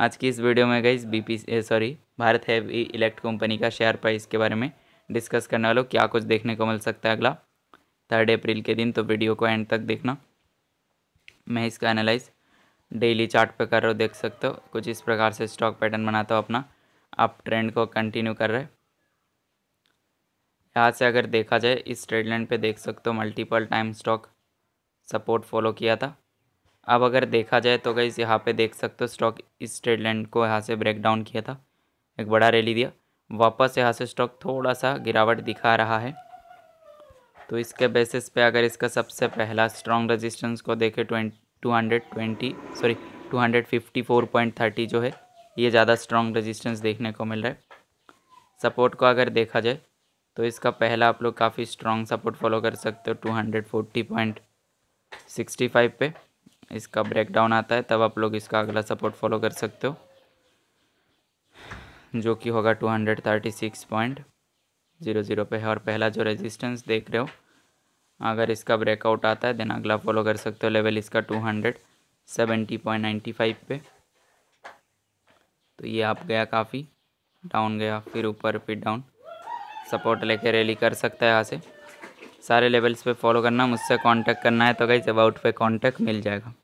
आज की इस वीडियो में गई B P sorry Bharat heavy elect company का शेयर प्राइस के बारे में डिस्कस करने वालों क्या कुछ देखने को मिल सकता है अगला थर्ड अप्रैल के दिन तो वीडियो को एंड तक देखना मैं इसका एनालाइज डेली चार्ट पे कर रहा हूँ देख सकते हो कुछ इस प्रकार से स्टॉक पैटर्न बनाता हूँ अपना आप ट्रेंड को कंटिन्यू कर रहे यहाँ से अगर देखा जाए इस ट्रेड लाइन पर देख सकते हो multiple time stock support follow किया था अब अगर देखा जाए तो गई यहाँ पे देख सकते हो स्टॉक इस ट्रेड लैंड को यहाँ से ब्रेक डाउन किया था एक बड़ा रैली दिया वापस यहाँ से स्टॉक थोड़ा सा गिरावट दिखा रहा है तो इसके बेसिस पे अगर इसका सबसे पहला स्ट्रॉन्ग रेजिस्टेंस को देखे twenty two hundred twenty sorry two hundred fifty four point thirty जो है ये ज़्यादा स्ट्रॉन्ग रजिस्टेंस देखने को मिल रहा है सपोर्ट को अगर देखा जाए तो इसका पहला आप लोग काफ़ी स्ट्रॉन्ग सपोर्ट फॉलो कर सकते हो two hundred forty point sixty five पे इसका ब्रेकडाउन आता है तब आप लोग इसका अगला सपोर्ट फॉलो कर सकते हो जो कि होगा two hundred thirty six point zero zero पे है और पहला जो रेजिस्टेंस देख रहे हो अगर इसका ब्रेकआउट आता है देन अगला फॉलो कर सकते हो लेवल इसका two hundred seventy point ninety five पे तो ये आप गया काफ़ी डाउन गया फिर ऊपर फिर डाउन सपोर्ट लेके रैली कर सकता है यहाँ से सारे लेवल्स पे फॉलो करना मुझसे कांटेक्ट करना है तो गई अबाउट पे कांटेक्ट मिल जाएगा